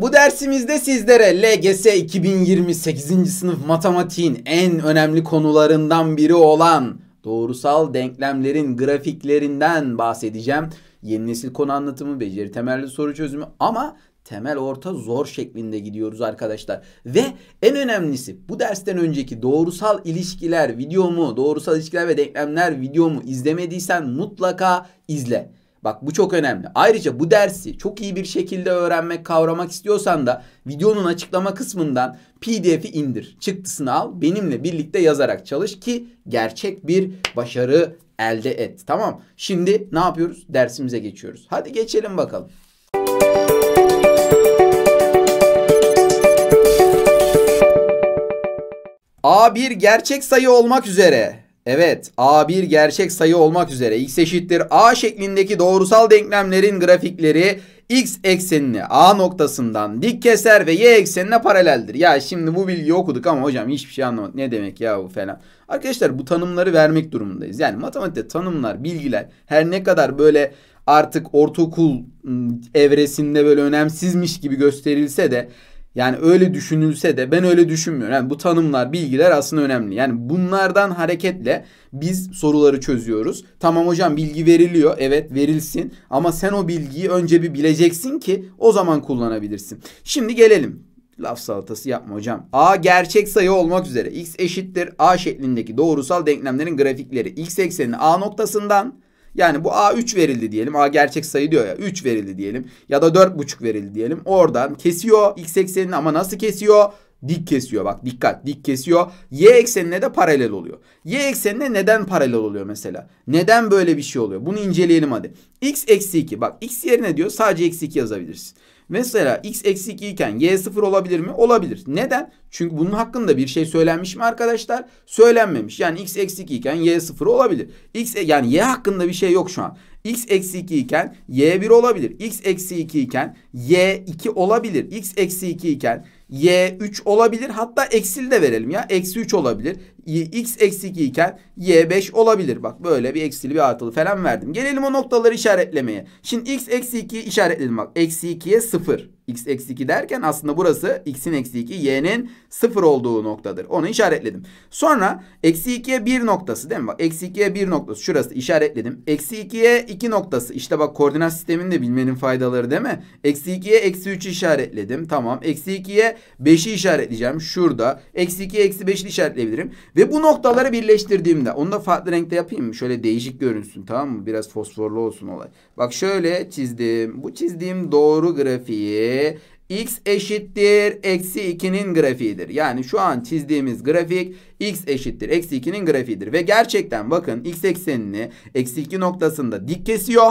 Bu dersimizde sizlere LGS 2028. sınıf matematiğin en önemli konularından biri olan doğrusal denklemlerin grafiklerinden bahsedeceğim. Yeni nesil konu anlatımı, beceri temelli soru çözümü ama temel orta zor şeklinde gidiyoruz arkadaşlar. Ve en önemlisi bu dersten önceki doğrusal ilişkiler videomu, doğrusal ilişkiler ve denklemler videomu izlemediysen mutlaka izle. Bak bu çok önemli. Ayrıca bu dersi çok iyi bir şekilde öğrenmek, kavramak istiyorsan da videonun açıklama kısmından PDF'i indir. Çıktısını al, benimle birlikte yazarak çalış ki gerçek bir başarı elde et. Tamam? Şimdi ne yapıyoruz? Dersimize geçiyoruz. Hadi geçelim bakalım. A bir gerçek sayı olmak üzere Evet A bir gerçek sayı olmak üzere x eşittir a şeklindeki doğrusal denklemlerin grafikleri x eksenini a noktasından dik keser ve y eksenine paraleldir. Ya şimdi bu bilgiyi okuduk ama hocam hiçbir şey anlamadım. Ne demek ya bu falan. Arkadaşlar bu tanımları vermek durumundayız. Yani matematikte tanımlar, bilgiler her ne kadar böyle artık ortaokul ıı, evresinde böyle önemsizmiş gibi gösterilse de yani öyle düşünülse de ben öyle düşünmüyorum. Yani bu tanımlar, bilgiler aslında önemli. Yani bunlardan hareketle biz soruları çözüyoruz. Tamam hocam bilgi veriliyor. Evet verilsin. Ama sen o bilgiyi önce bir bileceksin ki o zaman kullanabilirsin. Şimdi gelelim. Laf salatası yapma hocam. A gerçek sayı olmak üzere x eşittir a şeklindeki doğrusal denklemlerin grafikleri x ekseni a noktasından yani bu A 3 verildi diyelim. A gerçek sayı diyor ya. 3 verildi diyelim. Ya da 4,5 verildi diyelim. Oradan kesiyor x eksenini ama nasıl kesiyor? Dik kesiyor bak dikkat dik kesiyor. Y eksenine de paralel oluyor. Y eksenine neden paralel oluyor mesela? Neden böyle bir şey oluyor? Bunu inceleyelim hadi. X eksi 2 bak x yerine diyor sadece eksi 2 yazabilirsin. Mesela x eksi 2 iken y sıfır olabilir mi? Olabilir. Neden? Çünkü bunun hakkında bir şey söylenmiş mi arkadaşlar? Söylenmemiş. Yani x eksi 2 iken y sıfır olabilir. X, e, yani y hakkında bir şey yok şu an x eksi 2 iken y 1 olabilir. x eksi 2 iken y 2 olabilir. x eksi 2 iken Y 3 olabilir. Hatta eksili de verelim ya. Eksi 3 olabilir. X eksi 2 iken Y 5 olabilir. Bak böyle bir eksili bir artılı falan verdim. Gelelim o noktaları işaretlemeye. Şimdi X eksi 2'yi işaretledim. Bak eksi 2'ye 0 x eksi 2 derken aslında burası x'in eksi 2 y'nin 0 olduğu noktadır. Onu işaretledim. Sonra eksi 2'ye 1 noktası değil mi? Bak eksi 2'ye 1 noktası şurası işaretledim. Eksi 2'ye 2 noktası işte bak koordinat sistemini de bilmenin faydaları değil mi? Eksi 2'ye eksi 3'ü işaretledim. Tamam. Eksi 2'ye 5'i işaretleyeceğim. Şurada. Eksi 2'ye eksi 5'i işaretleyebilirim. Ve bu noktaları birleştirdiğimde onu da farklı renkte yapayım Şöyle değişik görünsün tamam mı? Biraz fosforlu olsun olay. Bak şöyle çizdim. Bu çizdiğim doğru grafiği x eşittir eksi 2'nin grafiğidir. Yani şu an çizdiğimiz grafik x eşittir eksi 2'nin grafiğidir. Ve gerçekten bakın x eksenini eksi 2 noktasında dik kesiyor.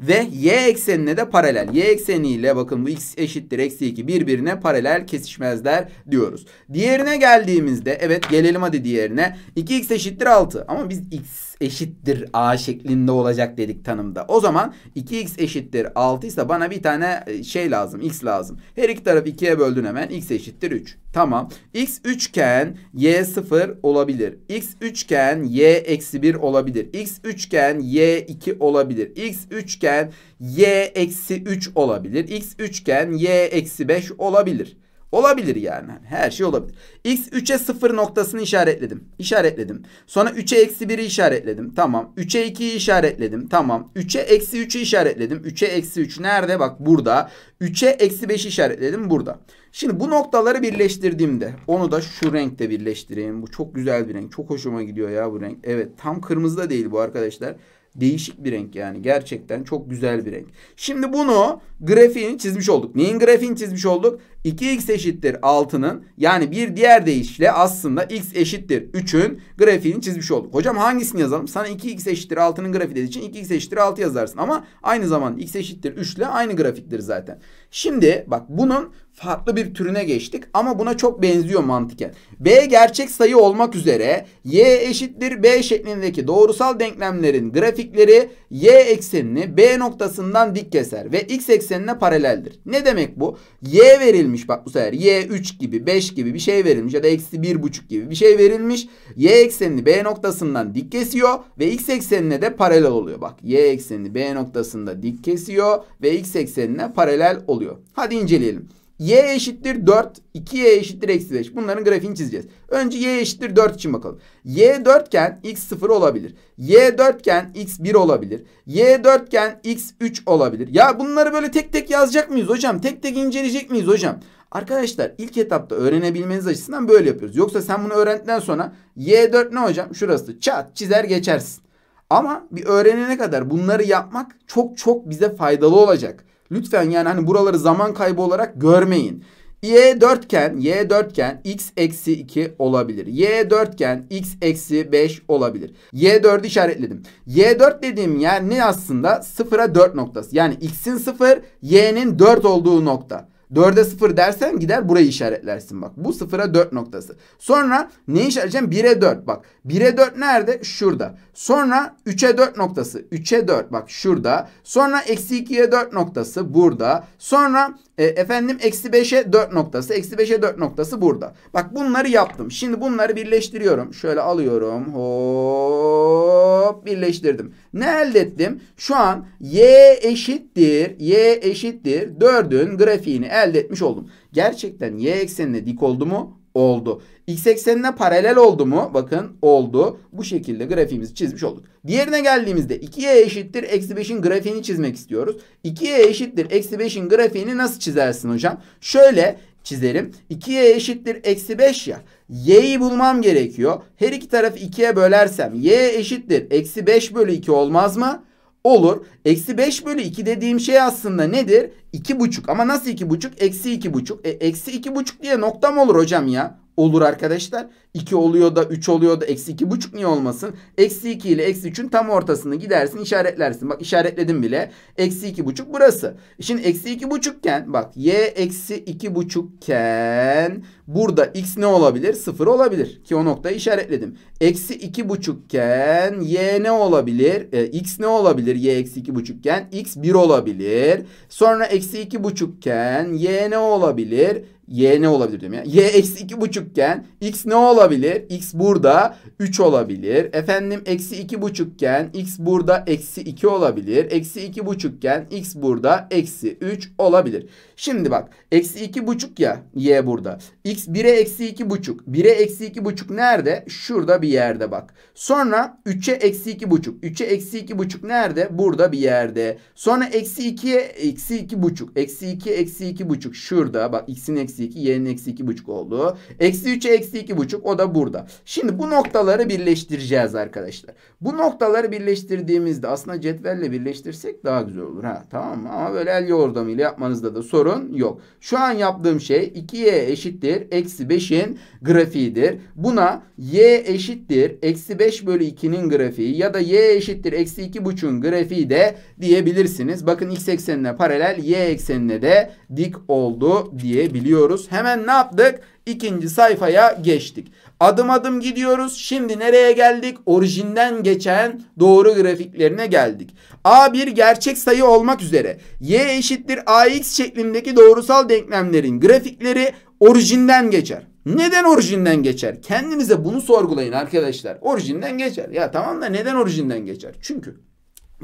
Ve y eksenine de paralel. Y ekseniyle bakın bu x eşittir eksi 2 birbirine paralel kesişmezler diyoruz. Diğerine geldiğimizde evet gelelim hadi diğerine. 2x eşittir 6 ama biz x eşittir a şeklinde olacak dedik tanımda. O zaman 2x eşittir 6 ise bana bir tane e, şey lazım x lazım. Her iki taraf 2'ye böldün hemen x eşittir 3. Tamam x 3 iken y 0 olabilir. x 3 iken y eksi 1 olabilir. x 3 iken y 2 olabilir. x 3 iken y eksi 3 olabilir. x 3 iken y eksi 5 olabilir. Olabilir yani. Hani her şey olabilir. X 3'e 0 noktasını işaretledim. İşaretledim. Sonra 3'e eksi 1'i işaretledim. Tamam. 3'e 2'yi işaretledim. Tamam. 3'e eksi 3'ü işaretledim. 3'e eksi 3 nerede? Bak burada. 3'e eksi 5'i işaretledim burada. Şimdi bu noktaları birleştirdiğimde onu da şu renkte birleştireyim. Bu çok güzel bir renk. Çok hoşuma gidiyor ya bu renk. Evet tam kırmızı da değil bu arkadaşlar. Değişik bir renk yani. Gerçekten çok güzel bir renk. Şimdi bunu grafiğini çizmiş olduk. Neyin grafiğini çizmiş olduk? 2x eşittir 6'nın yani bir diğer deyişle aslında x eşittir 3'ün grafiğini çizmiş olduk. Hocam hangisini yazalım? Sana 2x eşittir 6'nın grafiği dediği için 2x eşittir 6 yazarsın. Ama aynı zamanda x eşittir 3 ile aynı grafiktir zaten. Şimdi bak bunun farklı bir türüne geçtik ama buna çok benziyor mantıken. B gerçek sayı olmak üzere y eşittir b şeklindeki doğrusal denklemlerin grafikleri y eksenini b noktasından dik keser ve x eksenine paraleldir. Ne demek bu? y verilmiş bak bu sefer y 3 gibi 5 gibi bir şey verilmiş ya da eksi 1,5 gibi bir şey verilmiş. y eksenini b noktasından dik kesiyor ve x eksenine de paralel oluyor. Bak y eksenini b noktasında dik kesiyor ve x eksenine paralel oluyor. Hadi inceleyelim. Y eşittir 4. 2y eşittir eksi 5. Bunların grafiğini çizeceğiz. Önce y eşittir 4 için bakalım. Y 4 iken x 0 olabilir. Y 4 iken x 1 olabilir. Y 4 iken x 3 olabilir. Ya bunları böyle tek tek yazacak mıyız hocam? Tek tek inceleyecek miyiz hocam? Arkadaşlar ilk etapta öğrenebilmeniz açısından böyle yapıyoruz. Yoksa sen bunu öğrendikten sonra y4 ne hocam? Şurası çat çizer geçersin. Ama bir öğrenene kadar bunları yapmak çok çok bize faydalı olacak. Lütfen yani hani buraları zaman kaybı olarak görmeyin. Y dörtgen, Y dörtgen x eksi 2 olabilir. Y dörtgen x eksi 5 olabilir. Y 4'ü işaretledim. Y 4 dediğim yer ne aslında? Sıfıra 4 noktası. Yani x'in 0, y'nin 4 olduğu nokta. 4'e 0 dersen gider burayı işaretlersin bak. Bu 0'a 4 noktası. Sonra ne işaretleyeceğim? 1'e 4 bak. 1'e 4 nerede? Şurada. Sonra 3'e 4 noktası. 3'e 4 bak şurada. Sonra eksi 2'ye 4 noktası burada. Sonra e, efendim eksi 5'e 4 noktası. Eksi 5'e 4 noktası burada. Bak bunları yaptım. Şimdi bunları birleştiriyorum. Şöyle alıyorum. Hop birleştirdim. Ne elde ettim? Şu an y eşittir. Y eşittir. 4'ün grafiğini elde etmiş oldum. Gerçekten y eksenine dik oldu mu? oldu. X eksenine paralel oldu mu? Bakın oldu. Bu şekilde grafiğimizi çizmiş olduk. Diğerine geldiğimizde 2y eşittir eksi 5'in grafiğini çizmek istiyoruz. 2y eşittir eksi 5'in grafiğini nasıl çizersin hocam? Şöyle çizelim. 2y eşittir eksi 5 ya. y'yi bulmam gerekiyor. Her iki tarafı 2'ye bölersem y eşittir eksi 5 bölü 2 olmaz mı? Olur. Eksi 5 bölü 2 dediğim şey aslında nedir? İki buçuk ama nasıl iki buçuk? Eksi iki buçuk. E, eksi iki buçuk diye nokta mı olur hocam ya? Olur arkadaşlar. 2 oluyor da üç oluyor da eksi iki buçuk niye olmasın? Eksi iki ile eksi üçün tam ortasını gidersin işaretlersin. Bak işaretledim bile. Eksi iki buçuk burası. Şimdi eksi iki buçukken bak y eksi iki buçukken burada x ne olabilir? Sıfır olabilir. Ki o noktayı işaretledim. Eksi iki buçukken y ne olabilir? E, x ne olabilir y eksi iki buçukken? x bir olabilir. Sonra eksi eksi 2,5 iken y ne olabilir? y ne olabilir diyorum ya. y eksi iki buçukken x ne olabilir? x burada 3 olabilir. Efendim eksi iki buçukken x burada eksi iki olabilir. Eksi iki buçukken x burada eksi 3 olabilir. Şimdi bak eksi iki buçuk ya y burada. x 1'e eksi iki buçuk. 1'e eksi iki buçuk nerede? Şurada bir yerde bak. Sonra 3'e eksi iki buçuk. 3'e eksi iki buçuk nerede? Burada bir yerde. Sonra eksi 2'ye eksi iki buçuk. Eksi 2 eksi iki buçuk. Şurada bak x'in eksi eksi 2. Y'nin eksi 2 buçuk olduğu. Eksi 3'e eksi 2 buçuk o da burada. Şimdi bu noktaları birleştireceğiz arkadaşlar. Bu noktaları birleştirdiğimizde aslında cetvelle birleştirsek daha güzel olur. ha Tamam mı? Ama böyle el yordamıyla yapmanızda da sorun yok. Şu an yaptığım şey 2y eşittir. Eksi 5'in grafiğidir. Buna y eşittir. Eksi 5 bölü 2'nin grafiği ya da y eşittir. Eksi 2 buçuğun grafiği de diyebilirsiniz. Bakın x eksenine paralel y eksenine de dik oldu diyebiliyoruz yapıyoruz? Hemen ne yaptık? İkinci sayfaya geçtik. Adım adım gidiyoruz. Şimdi nereye geldik? Orijinden geçen doğru grafiklerine geldik. A bir gerçek sayı olmak üzere y eşittir ax şeklindeki doğrusal denklemlerin grafikleri orijinden geçer. Neden orijinden geçer? Kendinize bunu sorgulayın arkadaşlar. Orijinden geçer. Ya tamam da neden orijinden geçer? Çünkü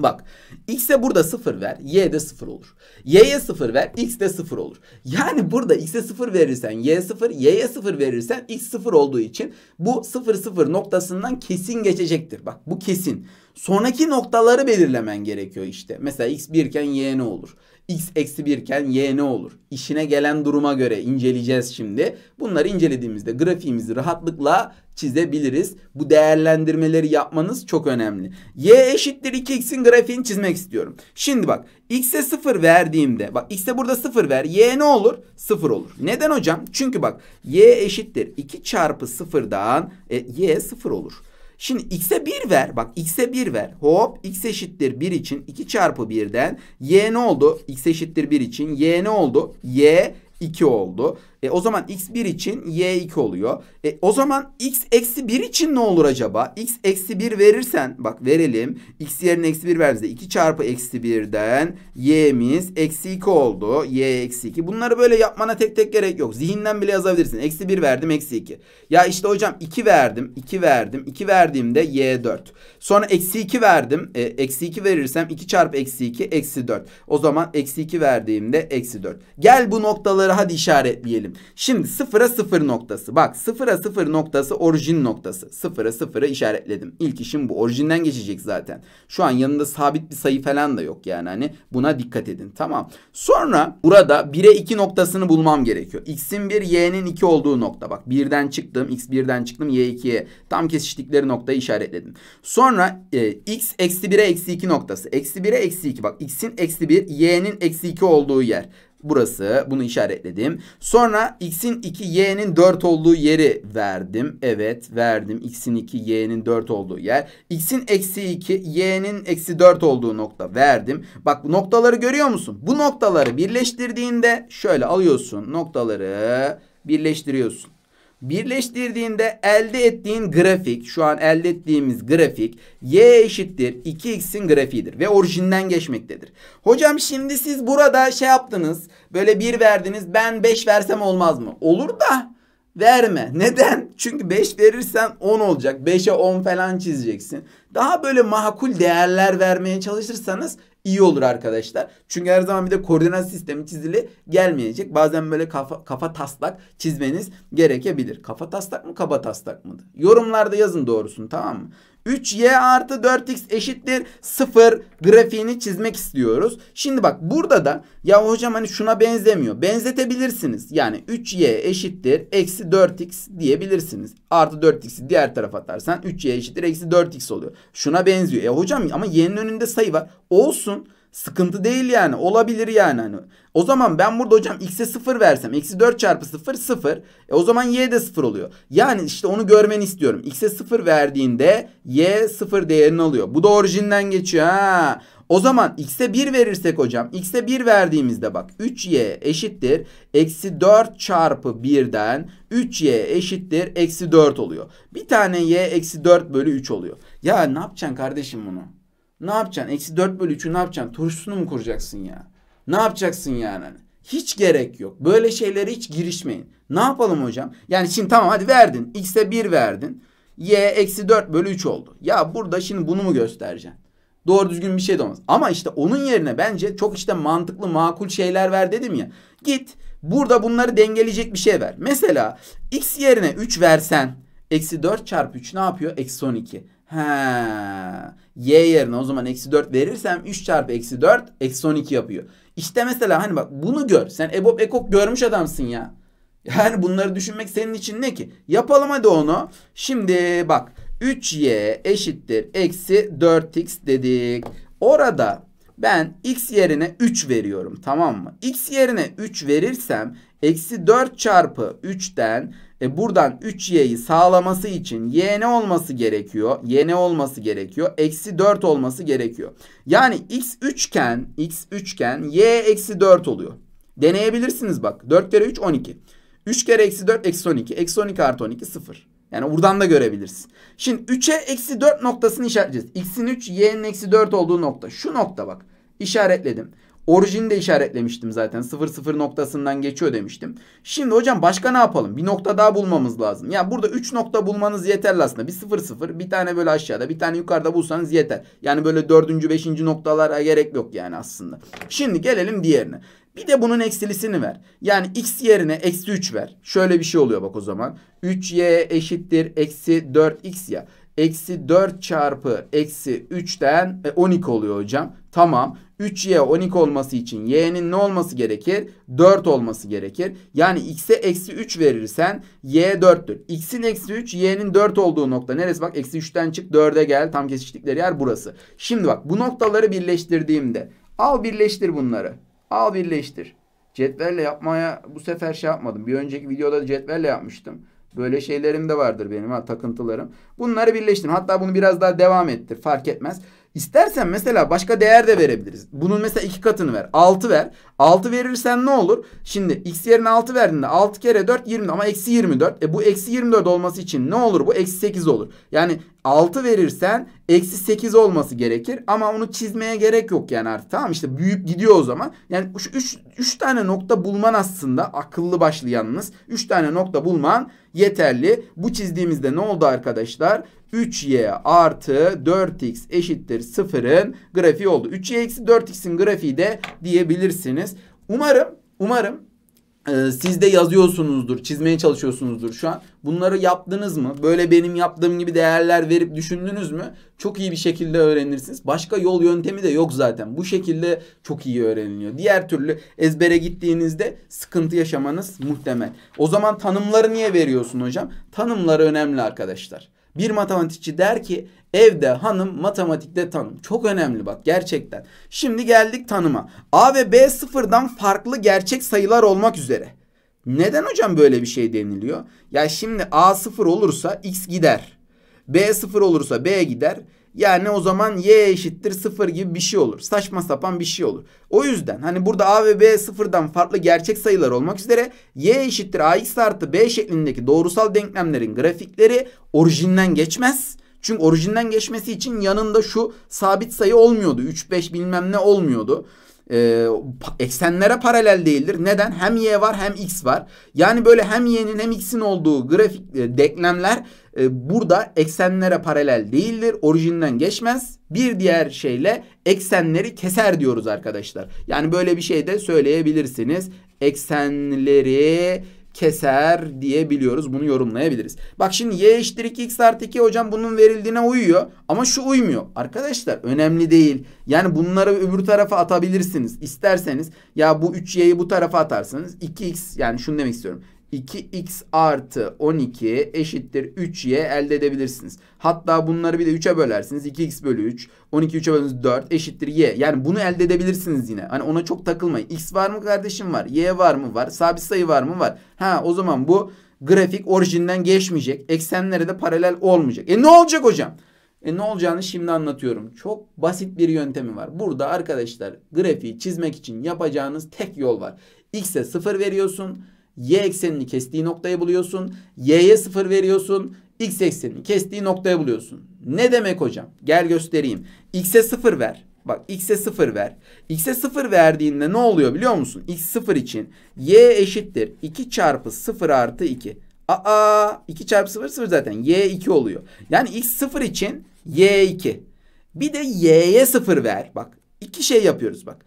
Bak x'e burada 0 ver y'de 0 olur. Y'ye 0 ver x'de 0 olur. Yani burada x'e 0 verirsen y 0 y'ye 0 verirsen x 0 olduğu için bu 0 0 noktasından kesin geçecektir. Bak bu kesin. Sonraki noktaları belirlemen gerekiyor işte. Mesela x 1 iken y ne olur? x eksi 1 iken y ne olur? İşine gelen duruma göre inceleyeceğiz şimdi. Bunları incelediğimizde grafiğimizi rahatlıkla çizebiliriz. Bu değerlendirmeleri yapmanız çok önemli. y eşittir 2x'in grafiğini çizmek istiyorum. Şimdi bak x'e 0 verdiğimde bak x'e burada 0 ver y ne olur? 0 olur. Neden hocam? Çünkü bak y eşittir 2 çarpı 0'dan e, y 0 olur. Şimdi x'e 1 ver. Bak x'e 1 ver. Hop x eşittir 1 için 2 çarpı 1'den y ne oldu? x eşittir 1 için y ne oldu? y 2 oldu. E, o zaman x1 için y2 oluyor. E, o zaman x eksi 1 için ne olur acaba? x eksi 1 verirsen bak verelim. x yerine eksi 1 verdiğimizde 2 çarpı eksi 1'den y'miz eksi 2 oldu. y eksi 2. Bunları böyle yapmana tek tek gerek yok. Zihinden bile yazabilirsin. Eksi 1 verdim eksi 2. Ya işte hocam 2 verdim 2 verdim 2 verdiğimde y 4. Sonra eksi 2 verdim. E, eksi 2 verirsem 2 çarpı eksi 2 eksi 4. O zaman eksi 2 verdiğimde eksi 4. Gel bu noktaları hadi işaretleyelim dedim. Şimdi sıfıra sıfır noktası. Bak sıfıra sıfır noktası orijin noktası. Sıfıra sıfıra işaretledim. İlk işim bu. Orijinden geçecek zaten. Şu an yanında sabit bir sayı falan da yok yani hani buna dikkat edin. Tamam. Sonra burada 1'e 2 noktasını bulmam gerekiyor. X'in 1, Y'nin 2 olduğu nokta. Bak 1'den çıktım. X 1'den çıktım. Y 2'ye. Tam kesiştikleri noktayı işaretledim. Sonra e, X eksi 1'e eksi 2 noktası. Eksi 1'e eksi 2. Bak X'in eksi 1, Y'nin eksi 2 olduğu yer. Burası bunu işaretledim. Sonra x'in 2 y'nin 4 olduğu yeri verdim. Evet verdim. x'in 2 y'nin 4 olduğu yer. x'in eksi 2 y'nin eksi 4 olduğu nokta verdim. Bak bu noktaları görüyor musun? Bu noktaları birleştirdiğinde şöyle alıyorsun noktaları birleştiriyorsun. Birleştirdiğinde elde ettiğin grafik şu an elde ettiğimiz grafik y eşittir 2x'in grafiğidir ve orijinden geçmektedir. Hocam şimdi siz burada şey yaptınız böyle 1 verdiniz ben 5 versem olmaz mı? Olur da verme. Neden? Çünkü 5 verirsen 10 olacak. 5'e 10 falan çizeceksin. Daha böyle makul değerler vermeye çalışırsanız iyi olur arkadaşlar. Çünkü her zaman bir de koordinat sistemi çizili gelmeyecek. Bazen böyle kafa, kafa taslak çizmeniz gerekebilir. Kafa taslak mı kaba taslak mıdır? Yorumlarda yazın doğrusunu tamam mı? 3y artı 4x eşittir 0 grafiğini çizmek istiyoruz. Şimdi bak burada da ya hocam hani şuna benzemiyor. Benzetebilirsiniz. Yani 3y eşittir eksi 4x diyebilirsiniz. Artı 4x'i diğer tarafa atarsan 3y eşittir eksi 4x oluyor. Şuna benziyor. Ya e hocam ama y'nin önünde sayı var. Olsun. Sıkıntı değil yani. Olabilir yani. Hani o zaman ben burada hocam x'e 0 versem. Eksi 4 çarpı 0 0. E o zaman y de 0 oluyor. Yani işte onu görmeni istiyorum. x'e 0 verdiğinde y 0 değerini alıyor. Bu da orijinden geçiyor. Ha. O zaman x'e 1 verirsek hocam. x'e 1 verdiğimizde bak 3y eşittir. Eksi 4 çarpı 1'den 3y eşittir. Eksi 4 oluyor. Bir tane y eksi 4 bölü 3 oluyor. Ya ne yapacaksın kardeşim bunu? Ne yapacaksın? Eksi 4 bölü 3'ü ne yapacaksın? Turşusunu mu kuracaksın ya? Ne yapacaksın yani? Hiç gerek yok. Böyle şeylere hiç girişmeyin. Ne yapalım hocam? Yani şimdi tamam hadi verdin. X'e 1 verdin. Y eksi 4 bölü 3 oldu. Ya burada şimdi bunu mu göstereceksin? Doğru düzgün bir şey de olmaz. Ama işte onun yerine bence çok işte mantıklı makul şeyler ver dedim ya. Git burada bunları dengeleyecek bir şey ver. Mesela x yerine 3 versen eksi 4 çarpı 3 ne yapıyor? Eksi 12. He. Y yerine o zaman eksi 4 verirsem 3 çarpı eksi 4 eksi 12 yapıyor. İşte mesela hani bak bunu gör. Sen EBOB EKOK görmüş adamsın ya. Yani bunları düşünmek senin için ne ki? Yapalım hadi onu. Şimdi bak 3y eşittir eksi 4x dedik. Orada ben x yerine 3 veriyorum tamam mı? x yerine 3 verirsem eksi 4 çarpı 3'ten e buradan 3y'yi sağlaması için y ne olması gerekiyor? Y ne olması gerekiyor? Eksi 4 olması gerekiyor. Yani x üçgen, x üçgen y eksi 4 oluyor. Deneyebilirsiniz bak. 4 kere 3 12. 3 kere eksi 4 eksi 12. Eksi 12 artı 12 0. Yani buradan da görebilirsin. Şimdi 3'e eksi 4 noktasını işaretleyeceğiz. X'in 3, Y'nin eksi 4 olduğu nokta. Şu nokta bak. İşaretledim. Orijini işaretlemiştim zaten. 00 noktasından geçiyor demiştim. Şimdi hocam başka ne yapalım? Bir nokta daha bulmamız lazım. Ya burada 3 nokta bulmanız yeterli aslında. Bir 00, bir tane böyle aşağıda, bir tane yukarıda bulsanız yeter. Yani böyle 4. 5. noktalara gerek yok yani aslında. Şimdi gelelim diğerine. Bir de bunun eksilisini ver. Yani x yerine eksi 3 ver. Şöyle bir şey oluyor bak o zaman. 3y eşittir eksi 4x ya. Eksi 4 çarpı eksi 3'ten 12 e, oluyor hocam. Tamam. 3y 12 olması için y'nin ne olması gerekir? 4 olması gerekir. Yani x'e eksi 3 verirsen y 4'tür. x'in eksi 3 y'nin 4 olduğu nokta neresi? Bak eksi 3'ten çık 4'e gel. Tam kesiştikleri yer burası. Şimdi bak bu noktaları birleştirdiğimde al birleştir bunları. Al birleştir. Cetvelle yapmaya bu sefer şey yapmadım. Bir önceki videoda cetvelle yapmıştım. Böyle şeylerim de vardır benim ha takıntılarım. Bunları birleştir. Hatta bunu biraz daha devam ettir. Fark etmez. İstersen mesela başka değer de verebiliriz. Bunun mesela iki katını ver. 6 ver. 6 verirsen ne olur? Şimdi x yerine 6 verdiğinde 6 kere 4 20 ama eksi 24. E bu eksi 24 olması için ne olur? Bu eksi 8 olur. Yani 6 verirsen eksi 8 olması gerekir. Ama onu çizmeye gerek yok yani artık. Tamam işte büyük gidiyor o zaman. Yani şu 3, 3 tane nokta bulman aslında akıllı başlayanınız. 3 tane nokta bulman yeterli. Bu çizdiğimizde ne oldu arkadaşlar? 3y artı 4x eşittir 0'ın grafiği oldu. 3y eksi 4x'in grafiği de diyebilirsiniz. Umarım, umarım e, siz de yazıyorsunuzdur, çizmeye çalışıyorsunuzdur şu an. Bunları yaptınız mı? Böyle benim yaptığım gibi değerler verip düşündünüz mü? Çok iyi bir şekilde öğrenirsiniz. Başka yol yöntemi de yok zaten. Bu şekilde çok iyi öğreniliyor. Diğer türlü ezbere gittiğinizde sıkıntı yaşamanız muhtemel. O zaman tanımları niye veriyorsun hocam? Tanımları önemli arkadaşlar. Bir matematikçi der ki evde hanım matematikte tanım. Çok önemli bak gerçekten. Şimdi geldik tanıma. A ve B sıfırdan farklı gerçek sayılar olmak üzere. Neden hocam böyle bir şey deniliyor? Ya şimdi A sıfır olursa X gider. B sıfır olursa B gider. Yani o zaman y eşittir 0 gibi bir şey olur. Saçma sapan bir şey olur. O yüzden hani burada a ve b sıfırdan farklı gerçek sayılar olmak üzere y eşittir ax artı b şeklindeki doğrusal denklemlerin grafikleri orijinden geçmez. Çünkü orijinden geçmesi için yanında şu sabit sayı olmuyordu. 3, 5 bilmem ne olmuyordu e, eksenlere paralel değildir. Neden? Hem y var hem x var. Yani böyle hem y'nin hem x'in olduğu grafik e, denklemler e, burada eksenlere paralel değildir. Orijinden geçmez. Bir diğer şeyle eksenleri keser diyoruz arkadaşlar. Yani böyle bir şey de söyleyebilirsiniz. Eksenleri keser diyebiliyoruz. Bunu yorumlayabiliriz. Bak şimdi y eşittir 2x artı 2 hocam bunun verildiğine uyuyor. Ama şu uymuyor. Arkadaşlar önemli değil. Yani bunları öbür tarafa atabilirsiniz. İsterseniz ya bu 3y'yi bu tarafa atarsanız 2x yani şunu demek istiyorum. 2x artı 12 eşittir 3y elde edebilirsiniz. Hatta bunları bir de 3'e bölersiniz. 2x bölü 3. 12 3'e bölünüz 4 eşittir y. Yani bunu elde edebilirsiniz yine. Hani ona çok takılmayın. x var mı kardeşim var. Y var mı var. Sabit sayı var mı var. Ha o zaman bu grafik orijinden geçmeyecek. Eksenlere de paralel olmayacak. E ne olacak hocam? E ne olacağını şimdi anlatıyorum. Çok basit bir yöntemi var. Burada arkadaşlar grafiği çizmek için yapacağınız tek yol var. X'e 0 veriyorsun y eksenini kestiği noktayı buluyorsun. Y'ye 0 veriyorsun. X eksenini kestiği noktayı buluyorsun. Ne demek hocam? Gel göstereyim. X'e 0 ver. Bak x'e 0 ver. X'e 0 verdiğinde ne oluyor biliyor musun? X 0 için y eşittir. 2 çarpı 0 artı 2. Aa 2 çarpı 0 0 zaten. Y 2 oluyor. Yani x 0 için y 2. Bir de y'ye 0 ver. Bak iki şey yapıyoruz bak.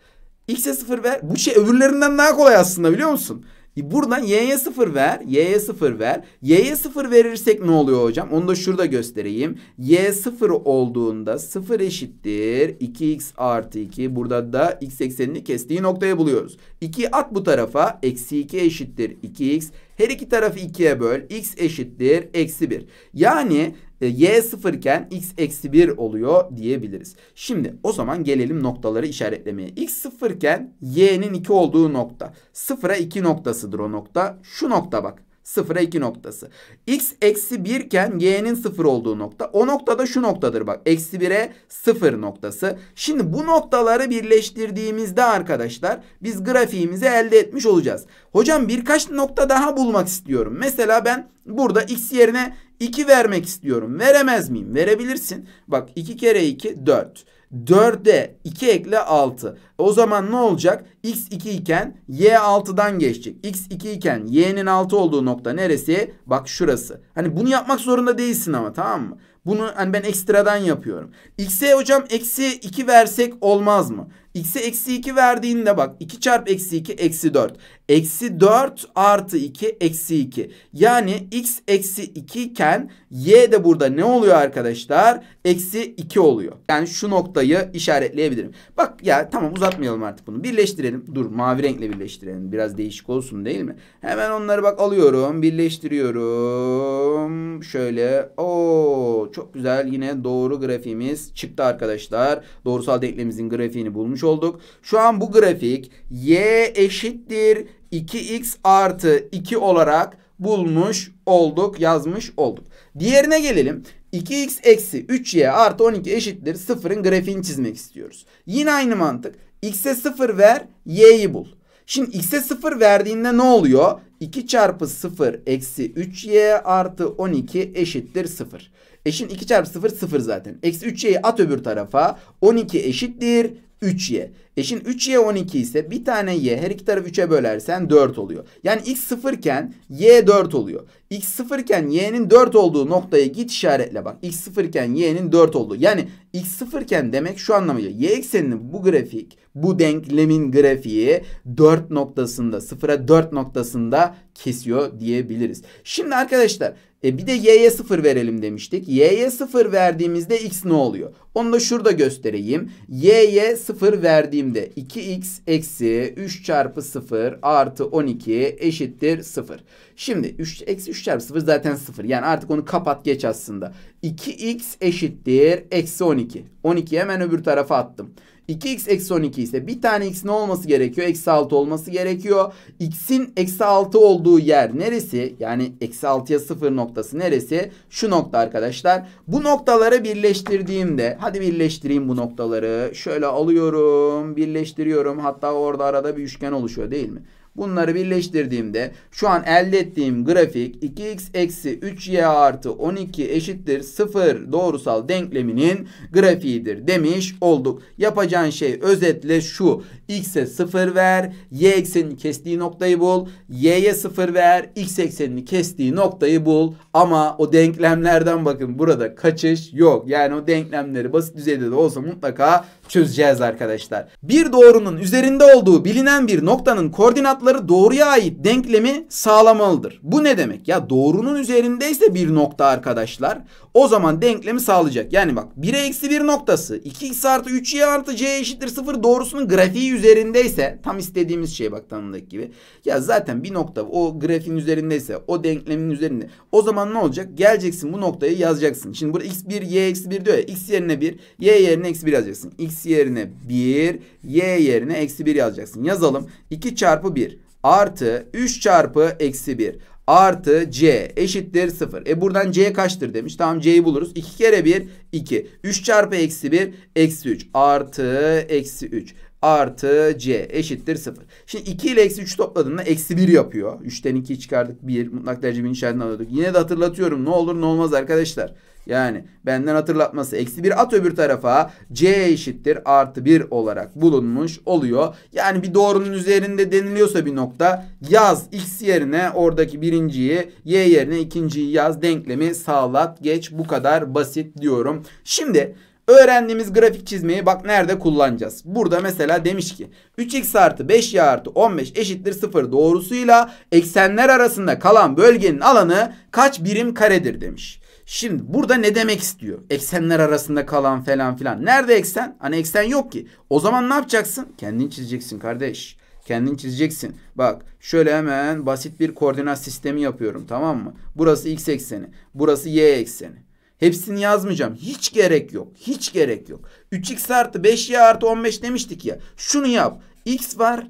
X'e 0 ver. Bu şey öbürlerinden daha kolay aslında biliyor musun? E, buradan y'ye 0 ver. Y'ye 0 ver. Y'ye 0 verirsek ne oluyor hocam? Onu da şurada göstereyim. Y 0 olduğunda 0 eşittir. 2x artı 2. Burada da x eksenini kestiği noktaya buluyoruz. 2 at bu tarafa. Eksi 2 eşittir 2x. Her iki tarafı 2'ye böl. x eşittir. Eksi 1. Yani e, y sıfırken x eksi 1 oluyor diyebiliriz. Şimdi o zaman gelelim noktaları işaretlemeye. x sıfırken y'nin 2 olduğu nokta. sıfıra 2 noktasıdır o nokta. Şu nokta bak. Sıfıra iki noktası. X eksi birken y'nin sıfır olduğu nokta. O noktada şu noktadır bak. Eksi 1'e sıfır noktası. Şimdi bu noktaları birleştirdiğimizde arkadaşlar biz grafiğimizi elde etmiş olacağız. Hocam birkaç nokta daha bulmak istiyorum. Mesela ben burada x yerine 2 vermek istiyorum. Veremez miyim? Verebilirsin. Bak 2 kere 2 4. 4'e 2 ekle 6. O zaman ne olacak? X2 iken Y 6'dan geçecek. X2 iken Y'nin 6 olduğu nokta neresi? Bak şurası. Hani bunu yapmak zorunda değilsin ama tamam mı? Bunu hani ben ekstradan yapıyorum. X'e hocam eksi 2 versek olmaz mı? X'e eksi 2 verdiğinde bak 2 çarpı eksi 2 eksi 4. Eksi 4 artı 2 eksi 2. Yani x eksi 2 iken y de burada ne oluyor arkadaşlar? Eksi 2 oluyor. Yani şu noktayı işaretleyebilirim. Bak ya tamam uzatmayalım artık bunu. Birleştirelim. Dur mavi renkle birleştirelim. Biraz değişik olsun değil mi? Hemen onları bak alıyorum. Birleştiriyorum. Şöyle. Oo çok güzel. Yine doğru grafiğimiz çıktı arkadaşlar. Doğrusal denklemimizin grafiğini bulmuş bulmuş olduk. Şu an bu grafik y eşittir 2x artı 2 olarak bulmuş olduk yazmış olduk. Diğerine gelelim. 2x eksi 3y artı 12 eşittir 0'ın grafiğini çizmek istiyoruz. Yine aynı mantık. x'e 0 ver y'yi bul. Şimdi x'e 0 verdiğinde ne oluyor? 2 çarpı 0 eksi 3y artı 12 eşittir 0. Eşin 2 çarpı 0 0 zaten. Eksi 3y'yi at öbür tarafa. 12 eşittir 3y. E şimdi 3y 12 ise bir tane y her iki tarafı 3'e bölersen 4 oluyor. Yani x 0 iken y 4 oluyor. x 0 iken y'nin 4 olduğu noktaya git işaretle bak. x 0 iken y'nin 4 olduğu. Yani x 0 iken demek şu anlamıyla y ekseninin bu grafik bu denklemin grafiği 4 noktasında sıfıra 4 noktasında kesiyor diyebiliriz. Şimdi arkadaşlar e bir de y'ye 0 verelim demiştik. y'ye 0 verdiğimizde x ne oluyor? Onu da şurada göstereyim. y'ye 0 verdiğimde 2x eksi 3 çarpı 0 artı 12 eşittir 0. Şimdi 3 eksi 3 çarpı 0 zaten 0. Yani artık onu kapat geç aslında. 2x eşittir eksi 12. 12'yi hemen öbür tarafa attım. 2x eksi 12 ise bir tane x ne olması gerekiyor? Eksi 6 olması gerekiyor. x'in eksi 6 olduğu yer neresi? Yani eksi 6'ya 0 noktası neresi? Şu nokta arkadaşlar. Bu noktaları birleştirdiğimde hadi birleştireyim bu noktaları. Şöyle alıyorum birleştiriyorum. Hatta orada arada bir üçgen oluşuyor değil mi? Bunları birleştirdiğimde şu an elde ettiğim grafik 2x eksi 3y artı 12 eşittir 0 doğrusal denkleminin grafiğidir demiş olduk. Yapacağın şey özetle şu. x'e 0 ver. y eksenini kestiği noktayı bul. y'ye 0 ver. x eksenini kestiği noktayı bul. Ama o denklemlerden bakın burada kaçış yok. Yani o denklemleri basit düzeyde de olsa mutlaka çözeceğiz arkadaşlar. Bir doğrunun üzerinde olduğu bilinen bir noktanın koordinat kanatları doğruya ait denklemi sağlamalıdır. Bu ne demek? Ya doğrunun üzerindeyse bir nokta arkadaşlar o zaman denklemi sağlayacak. Yani bak 1'e eksi 1 noktası 2x artı 3y artı c eşittir 0 doğrusunun grafiği üzerindeyse tam istediğimiz şey bak tanımdaki gibi. Ya zaten bir nokta o grafiğin üzerindeyse o denklemin üzerinde o zaman ne olacak? Geleceksin bu noktayı yazacaksın. Şimdi burada x1 y eksi 1 diyor ya x yerine 1 y yerine eksi 1 yazacaksın. x yerine 1 y yerine eksi 1 yazacaksın. Yazalım 2 çarpı 1 artı 3 çarpı eksi 1 artı c eşittir 0. E buradan c kaçtır demiş. Tamam c'yi buluruz. 2 kere 1 2. 3 çarpı eksi 1 eksi 3 artı eksi 3 artı c eşittir 0. Şimdi 2 ile eksi 3 topladığında eksi 1 yapıyor. 3'ten 2'yi çıkardık 1. Mutlak derece 1'in işaretini alıyorduk. Yine de hatırlatıyorum ne olur ne olmaz arkadaşlar. Yani benden hatırlatması eksi 1 at öbür tarafa c eşittir artı 1 olarak bulunmuş oluyor. Yani bir doğrunun üzerinde deniliyorsa bir nokta yaz x yerine oradaki birinciyi y yerine ikinciyi yaz denklemi sağlat geç bu kadar basit diyorum. Şimdi Öğrendiğimiz grafik çizmeyi bak nerede kullanacağız. Burada mesela demiş ki 3x artı 5y artı 15 eşittir 0 doğrusuyla eksenler arasında kalan bölgenin alanı kaç birim karedir demiş. Şimdi burada ne demek istiyor? Eksenler arasında kalan falan filan. Nerede eksen? Hani eksen yok ki. O zaman ne yapacaksın? Kendin çizeceksin kardeş. Kendin çizeceksin. Bak şöyle hemen basit bir koordinat sistemi yapıyorum tamam mı? Burası x ekseni. Burası y ekseni. Hepsini yazmayacağım. Hiç gerek yok. Hiç gerek yok. 3x artı 5y artı 15 demiştik ya. Şunu yap. x var.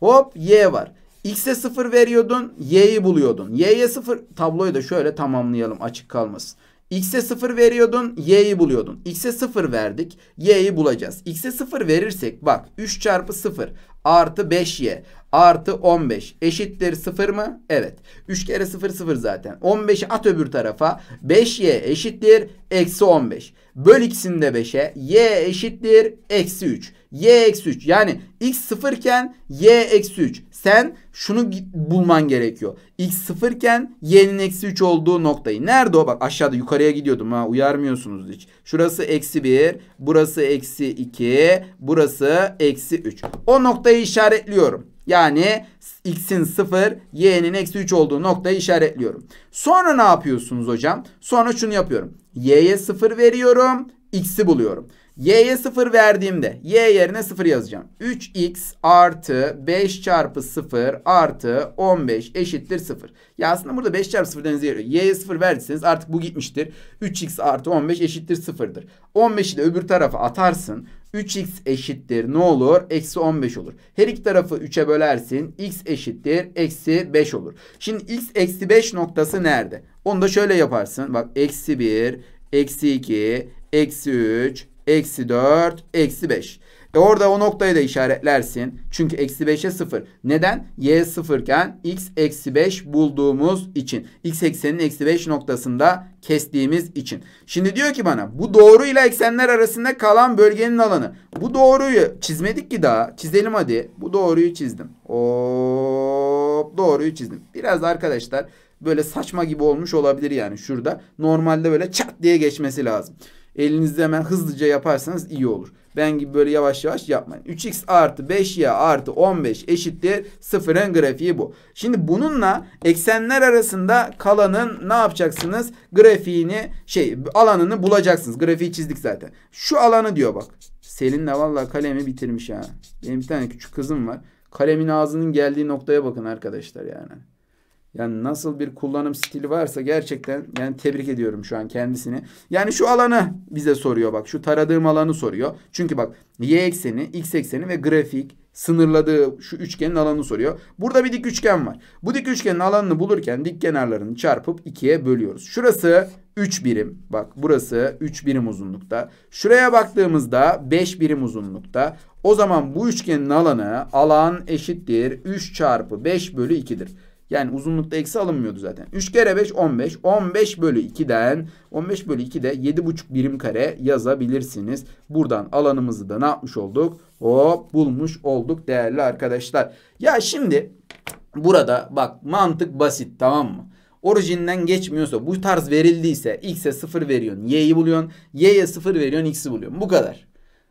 Hop y var. X'e 0 veriyordun. Y'yi buluyordun. Y'ye 0 tabloyu da şöyle tamamlayalım açık kalmasın. X'e 0 veriyordun. Y'yi buluyordun. X'e 0 verdik. Y'yi bulacağız. X'e 0 verirsek bak 3 çarpı 0 artı 5Y artı 15 eşittir 0 mı? Evet. 3 kere 0 0 zaten. 15'i at öbür tarafa. 5Y eşittir eksi 15. Böl ikisini de 5'e. Y eşittir eksi 3 y eksi 3 yani x sıfırken y eksi 3 sen şunu bulman gerekiyor. x sıfırken y'nin eksi 3 olduğu noktayı. Nerede o? Bak aşağıda yukarıya gidiyordum ha uyarmıyorsunuz hiç. Şurası eksi 1 burası eksi 2 burası eksi 3. O noktayı işaretliyorum. Yani x'in 0 y'nin eksi 3 olduğu noktayı işaretliyorum. Sonra ne yapıyorsunuz hocam? Sonra şunu yapıyorum. y'ye 0 veriyorum x'i buluyorum y'ye 0 verdiğimde y yerine 0 yazacağım. 3x artı 5 çarpı 0 artı 15 eşittir 0. Ya aslında burada 5 çarpı 0 denize yarıyor. y'ye 0 verdiyseniz artık bu gitmiştir. 3x artı 15 eşittir 0'dır. 15'i de öbür tarafa atarsın. 3x eşittir ne olur? Eksi 15 olur. Her iki tarafı 3'e bölersin. x eşittir eksi 5 olur. Şimdi x eksi 5 noktası nerede? Onu da şöyle yaparsın. Bak eksi 1, eksi 2, eksi 3, Eksi 4, eksi 5. E orada o noktayı da işaretlersin. Çünkü eksi 5'e 0. Neden? Y 0 iken x eksi 5 bulduğumuz için. X eksenin eksi 5 noktasında kestiğimiz için. Şimdi diyor ki bana bu doğru ile eksenler arasında kalan bölgenin alanı. Bu doğruyu çizmedik ki daha. Çizelim hadi. Bu doğruyu çizdim. Hop doğruyu çizdim. Biraz arkadaşlar böyle saçma gibi olmuş olabilir yani şurada. Normalde böyle çat diye geçmesi lazım. Elinizde hemen hızlıca yaparsanız iyi olur. Ben gibi böyle yavaş yavaş yapmayın. 3x artı 5y artı 15 eşittir 0'ın grafiği bu. Şimdi bununla eksenler arasında kalanın ne yapacaksınız? Grafiğini şey alanını bulacaksınız. Grafiği çizdik zaten. Şu alanı diyor bak. Selin de vallahi kalemi bitirmiş ha. Benim bir tane küçük kızım var. Kalemin ağzının geldiği noktaya bakın arkadaşlar yani. Yani nasıl bir kullanım stili varsa gerçekten yani tebrik ediyorum şu an kendisini. Yani şu alanı bize soruyor bak. Şu taradığım alanı soruyor. Çünkü bak y ekseni, x ekseni ve grafik sınırladığı şu üçgenin alanını soruyor. Burada bir dik üçgen var. Bu dik üçgenin alanını bulurken dik kenarlarını çarpıp ikiye bölüyoruz. Şurası 3 birim. Bak burası 3 birim uzunlukta. Şuraya baktığımızda 5 birim uzunlukta. O zaman bu üçgenin alanı alan eşittir 3 çarpı 5 bölü 2'dir. Yani uzunlukta eksi alınmıyordu zaten. 3 kere 5 15. 15 bölü 2'den 15 bölü 2'de 7,5 birim kare yazabilirsiniz. Buradan alanımızı da ne yapmış olduk? Hop bulmuş olduk değerli arkadaşlar. Ya şimdi burada bak mantık basit tamam mı? Orijinden geçmiyorsa bu tarz verildiyse x'e 0 veriyorsun y'yi buluyorsun. Y'ye 0 veriyorsun x'i buluyorsun. Bu kadar.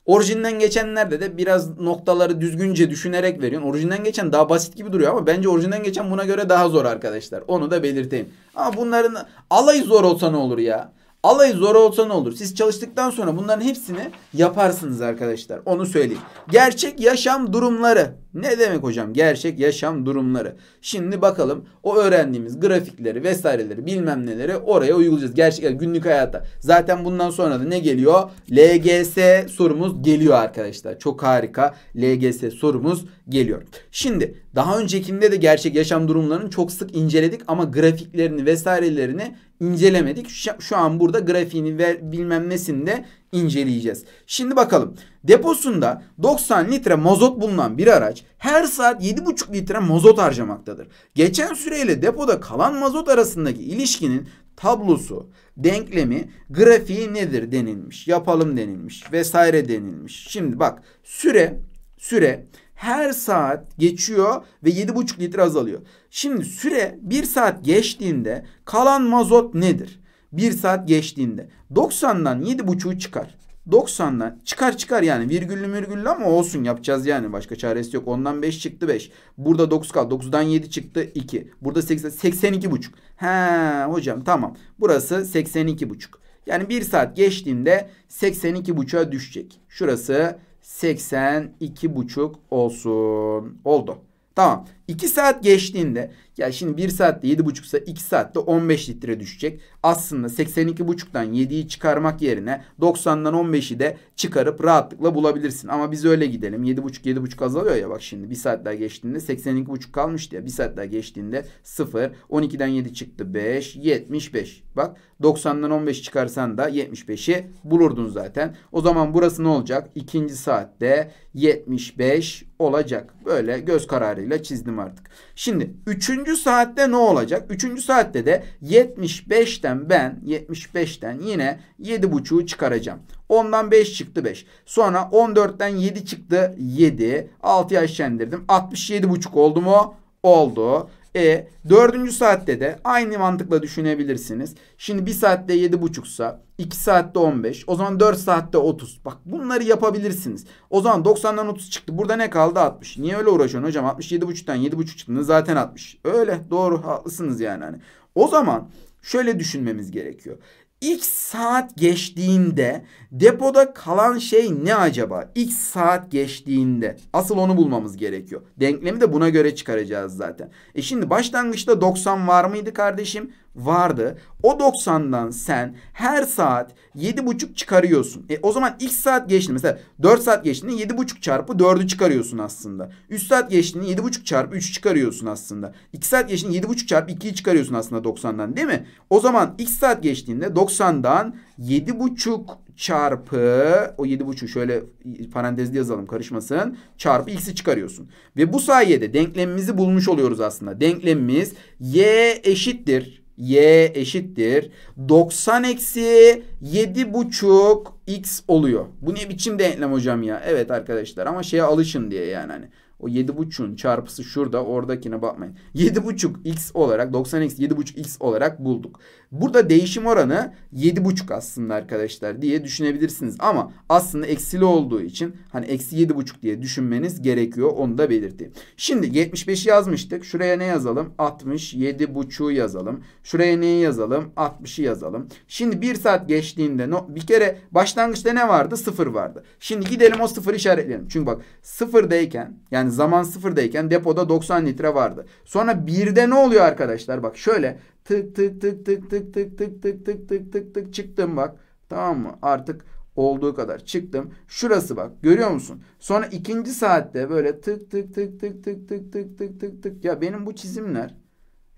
Orijinden geçenlerde de biraz noktaları düzgünce düşünerek veriyorsun. Orijinden geçen daha basit gibi duruyor ama bence orijinden geçen buna göre daha zor arkadaşlar. Onu da belirteyim. Ama bunların alayı zor olsa ne olur ya? Alayı zor olsa ne olur? Siz çalıştıktan sonra bunların hepsini yaparsınız arkadaşlar. Onu söyleyeyim. Gerçek yaşam durumları. Ne demek hocam? Gerçek yaşam durumları. Şimdi bakalım o öğrendiğimiz grafikleri vesaireleri bilmem neleri oraya uygulayacağız. Gerçek günlük hayata. Zaten bundan sonra da ne geliyor? LGS sorumuz geliyor arkadaşlar. Çok harika. LGS sorumuz geliyor. Şimdi daha öncekinde de gerçek yaşam durumlarını çok sık inceledik ama grafiklerini vesairelerini incelemedik. Şu an burada grafiğini ve bilmem nesini de inceleyeceğiz. Şimdi bakalım. Deposunda 90 litre mazot bulunan bir araç her saat 7,5 litre mazot harcamaktadır. Geçen süreyle depoda kalan mazot arasındaki ilişkinin tablosu, denklemi, grafiği nedir denilmiş. Yapalım denilmiş vesaire denilmiş. Şimdi bak süre süre her saat geçiyor ve 7,5 litre azalıyor. Şimdi süre 1 saat geçtiğinde kalan mazot nedir? 1 saat geçtiğinde 90'dan 7,5'u çıkar. 90'dan çıkar çıkar yani virgüllü mürgüllü ama olsun yapacağız yani başka çaresi yok. Ondan 5 çıktı 5. Burada 9 kaldı. 9'dan 7 çıktı 2. Burada 80, 82 buçuk. He hocam tamam. Burası 82 buçuk. Yani 1 saat geçtiğinde 82 buçuğa düşecek. Şurası 82,5 olsun. Oldu. Tamam. 2 saat geçtiğinde ya şimdi 1 saatte 7,5 buçuksa 2 saatte 15 litre düşecek. Aslında buçuktan 7'yi çıkarmak yerine 90'dan 15'i de çıkarıp rahatlıkla bulabilirsin. Ama biz öyle gidelim. buçuk 7,5 buçuk azalıyor ya bak şimdi 1 saat daha geçtiğinde buçuk kalmıştı ya. 1 saat daha geçtiğinde 0. 12'den 7 çıktı 5. 75. Bak 90'dan 15 çıkarsan da 75'i bulurdun zaten. O zaman burası ne olacak? İkinci saatte 75 olacak. Böyle göz kararıyla çizdim artık. Şimdi 3. saatte ne olacak? 3. saatte de 75'ten ben 75'ten yine 7.5'u çıkaracağım. 10'dan 5 çıktı 5. Sonra 14'ten 7 çıktı 7. 6 yaş indirdim. 67.5 oldu mu? Oldu. E dördüncü saatte de aynı mantıkla düşünebilirsiniz. Şimdi bir saatte yedi buçuksa 2 saatte 15 o zaman 4 saatte 30. Bak bunları yapabilirsiniz. O zaman 90'dan 30 çıktı. Burada ne kaldı 60. Niye öyle uğraşıyorsun hocam? buçuktan 67.5'tan buçuk çıktı zaten 60. Öyle doğru haklısınız yani hani. O zaman şöyle düşünmemiz gerekiyor. X saat geçtiğinde depoda kalan şey ne acaba? X saat geçtiğinde. Asıl onu bulmamız gerekiyor. Denklemi de buna göre çıkaracağız zaten. E şimdi başlangıçta 90 var mıydı kardeşim? vardı. O 90'dan sen her saat 7,5 çıkarıyorsun. E o zaman ilk saat geçti. Mesela 4 saat geçti, 7,5 çarpı 4'ü çıkarıyorsun aslında. 3 saat geçti, 7,5 çarpı 3'ü çıkarıyorsun aslında. 2 saat geçti, 7,5 çarpı 2'yi çıkarıyorsun aslında 90'dan değil mi? O zaman ilk saat geçtiğinde 90'dan 7,5 çarpı o 7,5'u şöyle parantezde yazalım karışmasın. Çarpı x'i çıkarıyorsun. Ve bu sayede denklemimizi bulmuş oluyoruz aslında. Denklemimiz y eşittir y eşittir. 90 eksi 7 buçuk x oluyor. Bu ne biçim denklem hocam ya? Evet arkadaşlar ama şeye alışın diye yani hani. O 7.5'un çarpısı şurada oradakine bakmayın. 7 buçuk x olarak 90 eksi 7 buçuk x olarak bulduk. Burada değişim oranı 7,5 aslında arkadaşlar diye düşünebilirsiniz. Ama aslında eksili olduğu için hani eksi 7,5 diye düşünmeniz gerekiyor. Onu da belirteyim. Şimdi 75'i yazmıştık. Şuraya ne yazalım? 67,5'u yazalım. Şuraya ne yazalım? 60'ı yazalım. Şimdi 1 saat geçtiğinde bir kere başlangıçta ne vardı? 0 vardı. Şimdi gidelim o 0 işaretleyelim. Çünkü bak 0'dayken yani zaman 0'dayken depoda 90 litre vardı. Sonra 1'de ne oluyor arkadaşlar? Bak şöyle Tık tık tık tık tık tık tık tık tık tık tık tık çıktım bak. Tamam mı? Artık olduğu kadar çıktım. Şurası bak görüyor musun? Sonra ikinci saatte böyle tık tık tık tık tık tık tık tık tık tık. Ya benim bu çizimler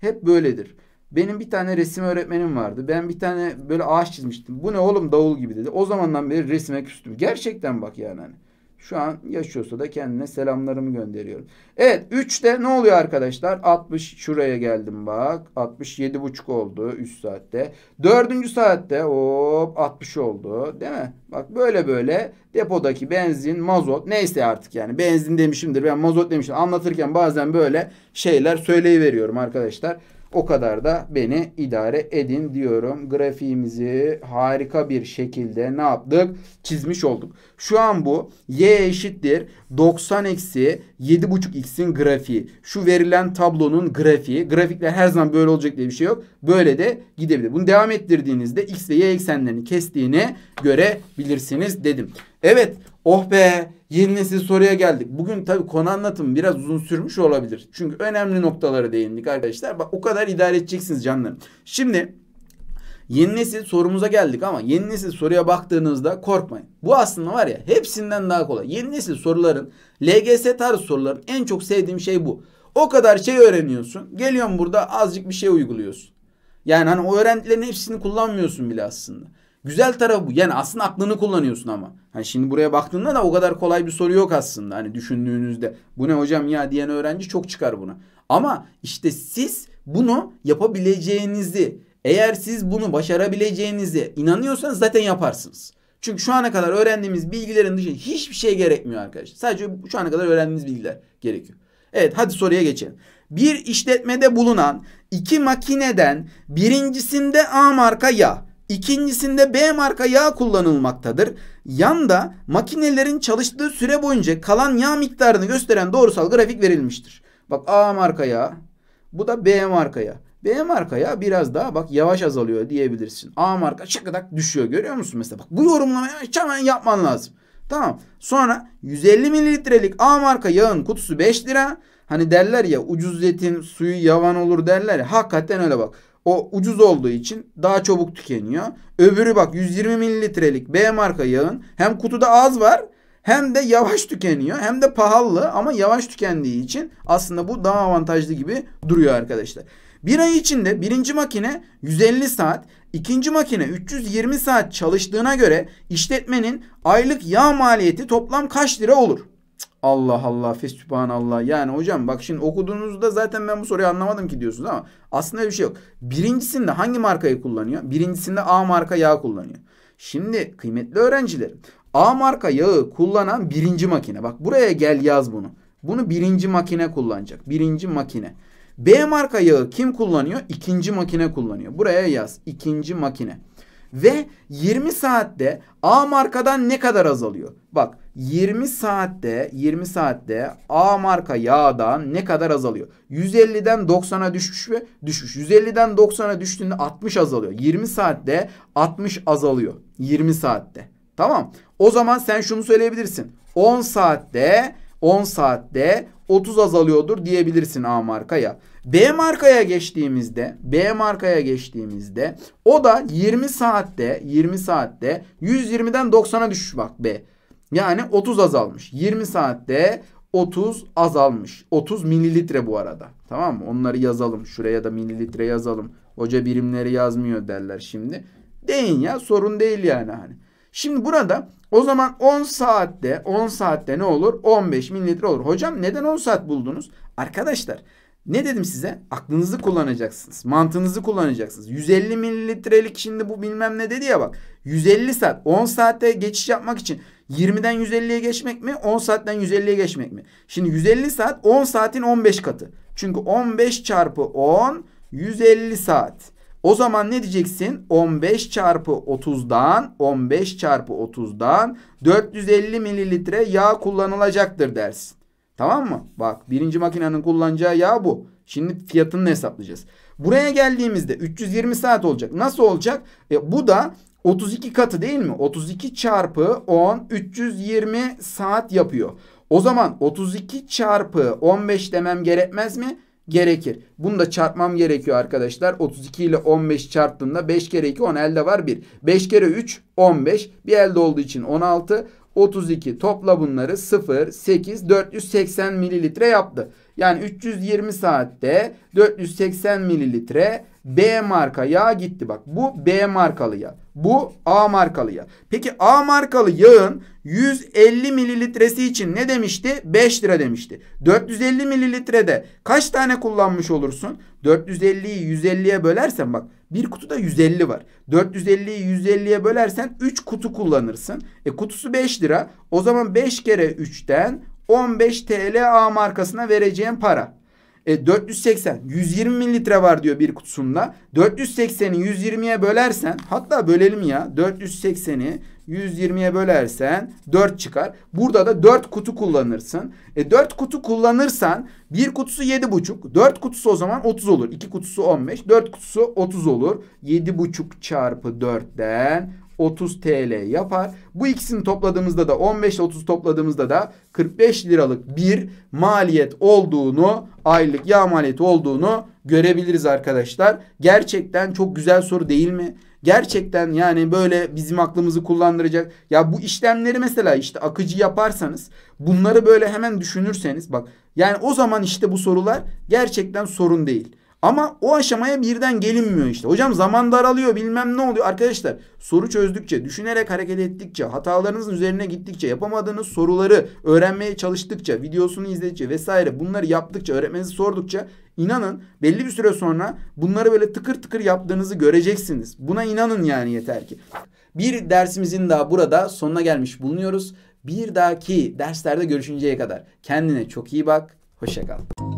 hep böyledir. Benim bir tane resim öğretmenim vardı. Ben bir tane böyle ağaç çizmiştim. Bu ne oğlum davul gibi dedi. O zamandan beri resme küstüm. Gerçekten bak yani hani. Şu an yaşıyorsa da kendine selamlarımı gönderiyorum. Evet 3'te ne oluyor arkadaşlar? 60 şuraya geldim bak. 67,5 oldu üst saatte. 4. saatte hop 60 oldu değil mi? Bak böyle böyle depodaki benzin, mazot neyse artık yani. Benzin demişimdir ben mazot demişim. Anlatırken bazen böyle şeyler söyleyiveriyorum arkadaşlar. O kadar da beni idare edin diyorum. Grafiğimizi harika bir şekilde ne yaptık? Çizmiş olduk. Şu an bu y eşittir 90 eksi 7,5 x'in grafiği. Şu verilen tablonun grafiği. Grafikler her zaman böyle olacak diye bir şey yok. Böyle de gidebilir. Bunu devam ettirdiğinizde x ve y eksenlerini kestiğini görebilirsiniz dedim. Evet Oh be yeni nesil soruya geldik. Bugün tabii konu anlatım biraz uzun sürmüş olabilir. Çünkü önemli noktalara değindik arkadaşlar. Bak o kadar idare edeceksiniz canlarım. Şimdi Yeni nesil sorumuza geldik ama yeni nesil soruya baktığınızda korkmayın. Bu aslında var ya hepsinden daha kolay. Yeni nesil soruların LGS tarzı soruların en çok sevdiğim şey bu. O kadar şey öğreniyorsun. geliyorum burada azıcık bir şey uyguluyorsun. Yani hani o öğrendilerin hepsini kullanmıyorsun bile aslında. Güzel tarafı bu. Yani aslında aklını kullanıyorsun ama. Hani şimdi buraya baktığında da o kadar kolay bir soru yok aslında. Hani düşündüğünüzde bu ne hocam ya diyen öğrenci çok çıkar buna. Ama işte siz bunu yapabileceğinizi eğer siz bunu başarabileceğinizi inanıyorsanız zaten yaparsınız. Çünkü şu ana kadar öğrendiğimiz bilgilerin dışında hiçbir şey gerekmiyor arkadaşlar. Sadece şu ana kadar öğrendiğimiz bilgiler gerekiyor. Evet hadi soruya geçelim. Bir işletmede bulunan iki makineden birincisinde A marka yağ İkincisinde B marka yağ kullanılmaktadır. Yanda makinelerin çalıştığı süre boyunca kalan yağ miktarını gösteren doğrusal grafik verilmiştir. Bak A marka yağ. Bu da B marka yağ. B marka yağ biraz daha bak yavaş azalıyor diyebilirsin. A marka şakadak düşüyor görüyor musun mesela? Bak bu yorumlamayı hemen yapman lazım. Tamam. Sonra 150 mililitrelik A marka yağın kutusu 5 lira. Hani derler ya ucuz etin suyu yavan olur derler ya. Hakikaten öyle bak. O ucuz olduğu için daha çabuk tükeniyor. Öbürü bak 120 mililitrelik B marka yağın hem kutuda az var hem de yavaş tükeniyor hem de pahalı ama yavaş tükendiği için aslında bu daha avantajlı gibi duruyor arkadaşlar. Bir ay içinde birinci makine 150 saat, ikinci makine 320 saat çalıştığına göre işletmenin aylık yağ maliyeti toplam kaç lira olur? Allah Allah festübhan Allah. Yani hocam bak şimdi okuduğunuzda zaten ben bu soruyu anlamadım ki diyorsunuz ama aslında bir şey yok. Birincisinde hangi markayı kullanıyor? Birincisinde A marka yağ kullanıyor. Şimdi kıymetli öğrencilerim A marka yağı kullanan birinci makine. Bak buraya gel yaz bunu. Bunu birinci makine kullanacak. Birinci makine. B marka yağı kim kullanıyor? İkinci makine kullanıyor. Buraya yaz. İkinci makine. Ve 20 saatte A markadan ne kadar azalıyor? Bak 20 saatte 20 saatte A marka yağdan ne kadar azalıyor? 150'den 90'a düşmüş mü? Düşmüş. 150'den 90'a düştüğünde 60 azalıyor. 20 saatte 60 azalıyor. 20 saatte. Tamam. O zaman sen şunu söyleyebilirsin. 10 saatte 10 saatte 30 azalıyordur diyebilirsin A markaya. B markaya geçtiğimizde B markaya geçtiğimizde o da 20 saatte 20 saatte 120'den 90'a düşmüş bak B. Yani 30 azalmış. 20 saatte 30 azalmış. 30 mililitre bu arada. Tamam mı? Onları yazalım. Şuraya da mililitre yazalım. Hoca birimleri yazmıyor derler şimdi. Deyin ya sorun değil yani hani. Şimdi burada o zaman 10 saatte 10 saatte ne olur? 15 mililitre olur. Hocam neden 10 saat buldunuz? Arkadaşlar ne dedim size? Aklınızı kullanacaksınız. Mantığınızı kullanacaksınız. 150 mililitrelik şimdi bu bilmem ne dedi ya bak. 150 saat. 10 saatte geçiş yapmak için 20'den 150'ye geçmek mi? 10 saatten 150'ye geçmek mi? Şimdi 150 saat 10 saatin 15 katı. Çünkü 15 çarpı 10 150 saat. O zaman ne diyeceksin? 15 çarpı 30'dan 15 çarpı 30'dan 450 mililitre yağ kullanılacaktır dersin. Tamam mı? Bak birinci makinenin kullanacağı yağ bu. Şimdi fiyatını hesaplayacağız. Buraya geldiğimizde 320 saat olacak. Nasıl olacak? E, bu da 32 katı değil mi? 32 çarpı 10 320 saat yapıyor. O zaman 32 çarpı 15 demem gerekmez mi? gerekir. Bunu da çarpmam gerekiyor arkadaşlar. 32 ile 15 çarptığımda 5 kere 2 10 elde var 1. 5 kere 3 15. Bir elde olduğu için 16. 32 topla bunları 0, 8, 480 mililitre yaptı. Yani 320 saatte 480 mililitre B marka yağ gitti. Bak bu B markalı yağ. Bu A markalı yağ. Peki A markalı yağın 150 mililitresi için ne demişti? 5 lira demişti. 450 mililitrede kaç tane kullanmış olursun? 450'yi 150'ye bölersen bak bir kutuda 150 var. 450'yi 150'ye bölersen 3 kutu kullanırsın. E kutusu 5 lira. O zaman 5 kere 3'ten 15 TL A markasına vereceğin para. E, 480 120 mililitre var diyor bir kutusunda. 480'i 120'ye bölersen hatta bölelim ya 480'i 120'ye bölersen 4 çıkar. Burada da 4 kutu kullanırsın. E 4 kutu kullanırsan bir kutusu 7,5. 4 kutusu o zaman 30 olur. 2 kutusu 15. 4 kutusu 30 olur. 7,5 çarpı 4'ten 30 TL yapar. Bu ikisini topladığımızda da 15 ile 30 topladığımızda da 45 liralık bir maliyet olduğunu aylık yağ maliyeti olduğunu görebiliriz arkadaşlar. Gerçekten çok güzel soru değil mi? Gerçekten yani böyle bizim aklımızı kullandıracak. Ya bu işlemleri mesela işte akıcı yaparsanız bunları böyle hemen düşünürseniz bak yani o zaman işte bu sorular gerçekten sorun değil. Ama o aşamaya birden gelinmiyor işte. Hocam zaman daralıyor bilmem ne oluyor. Arkadaşlar soru çözdükçe, düşünerek hareket ettikçe, hatalarınızın üzerine gittikçe, yapamadığınız soruları öğrenmeye çalıştıkça, videosunu izledikçe vesaire bunları yaptıkça, öğretmenizi sordukça inanın belli bir süre sonra bunları böyle tıkır tıkır yaptığınızı göreceksiniz. Buna inanın yani yeter ki. Bir dersimizin daha burada sonuna gelmiş bulunuyoruz. Bir dahaki derslerde görüşünceye kadar kendine çok iyi bak. Hoşçakal.